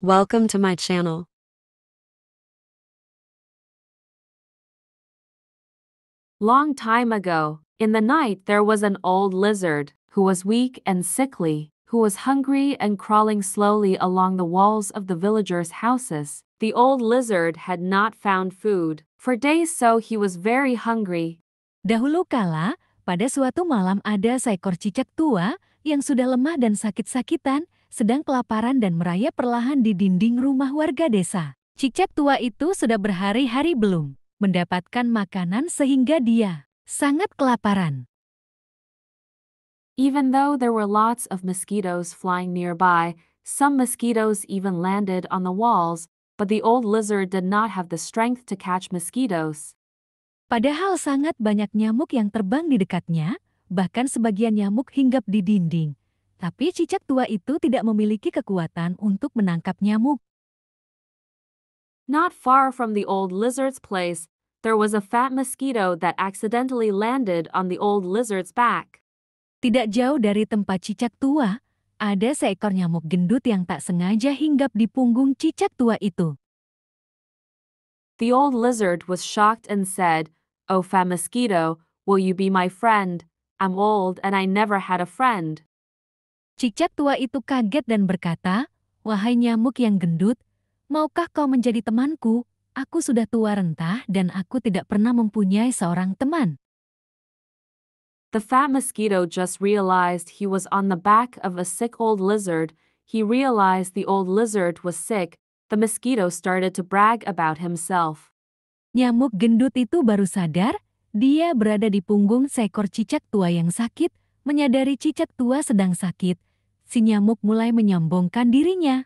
Welcome to my channel. Long time ago, in the night there was an old lizard, who was weak and sickly, who was hungry and crawling slowly along the walls of the villagers' houses. The old lizard had not found food for days so he was very hungry. Dahulu kala, pada suatu malam ada seekor cicak tua yang sudah lemah dan sakit-sakitan sedang kelaparan dan merayap perlahan di dinding rumah warga desa. Cicak tua itu sudah berhari-hari belum mendapatkan makanan sehingga dia sangat kelaparan. Even though there were lots of mosquitoes flying nearby, some mosquitoes even landed on the walls, but the old lizard did not have the strength to catch mosquitoes. Padahal sangat banyak nyamuk yang terbang di dekatnya, bahkan sebagian nyamuk hinggap di dinding, tapi cicak tua itu tidak memiliki kekuatan untuk menangkap nyamuk. Not far from the old lizard's place, there was a fat mosquito that accidentally landed on the old lizard's back. Tidak jauh dari tempat cicak tua, ada seekor nyamuk gendut yang tak sengaja hinggap di punggung cicak tua itu. The old lizard was shocked and said, "Oh fat mosquito, will you be my friend? I'm old and I never had a friend." Cicak tua itu kaget dan berkata, Wahai nyamuk yang gendut, maukah kau menjadi temanku? Aku sudah tua rentah dan aku tidak pernah mempunyai seorang teman. The fat mosquito just realized he was on the back of a sick old lizard. He realized the old lizard was sick. The mosquito started to brag about himself. Nyamuk gendut itu baru sadar, dia berada di punggung seekor cicak tua yang sakit, menyadari cicak tua sedang sakit, si nyamuk mulai menyombongkan dirinya.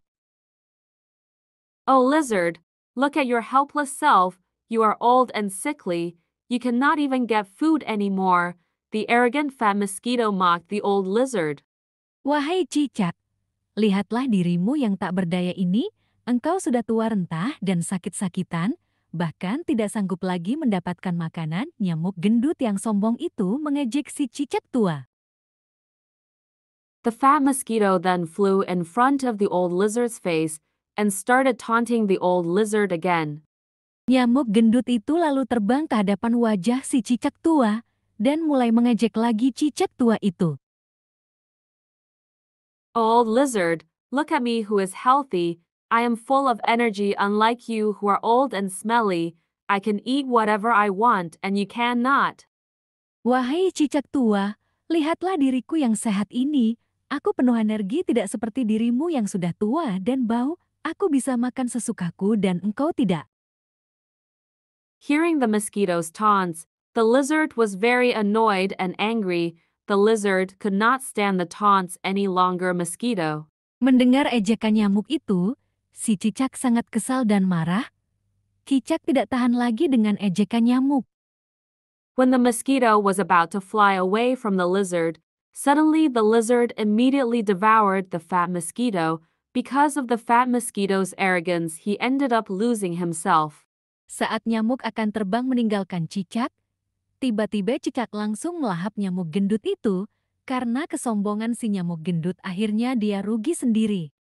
Oh lizard, look at your helpless self, you are old and sickly, you cannot even get food anymore, the arrogant fat mosquito mocked the old lizard. Wahai cicak, lihatlah dirimu yang tak berdaya ini, engkau sudah tua rentah dan sakit-sakitan, bahkan tidak sanggup lagi mendapatkan makanan, nyamuk gendut yang sombong itu mengejek si cicak tua. The fat mosquito then flew in front of the old lizard's face and started taunting the old lizard again. Nyamuk gendut itu lalu terbang ke hadapan wajah si cicak tua dan mulai mengejek lagi cicak tua itu. Old lizard, look at me who is healthy, I am full of energy unlike you who are old and smelly, I can eat whatever I want and you cannot. Wahai cicak tua, lihatlah diriku yang sehat ini, Aku penuh energi tidak seperti dirimu yang sudah tua dan bau, aku bisa makan sesukaku dan engkau tidak. Hearing the mosquito's taunts, the lizard was very annoyed and angry. The lizard could not stand the taunts any longer mosquito. Mendengar ejekan nyamuk itu, si cicak sangat kesal dan marah. Cicak tidak tahan lagi dengan ejekan nyamuk. When the mosquito was about to fly away from the lizard, Suddenly, the lizard immediately devoured the fat mosquito. Because of the fat mosquito's arrogance, he ended up losing himself. Saat nyamuk akan terbang meninggalkan cicak, tiba-tiba cicak langsung melahap nyamuk gendut itu, karena kesombongan si nyamuk gendut akhirnya dia rugi sendiri.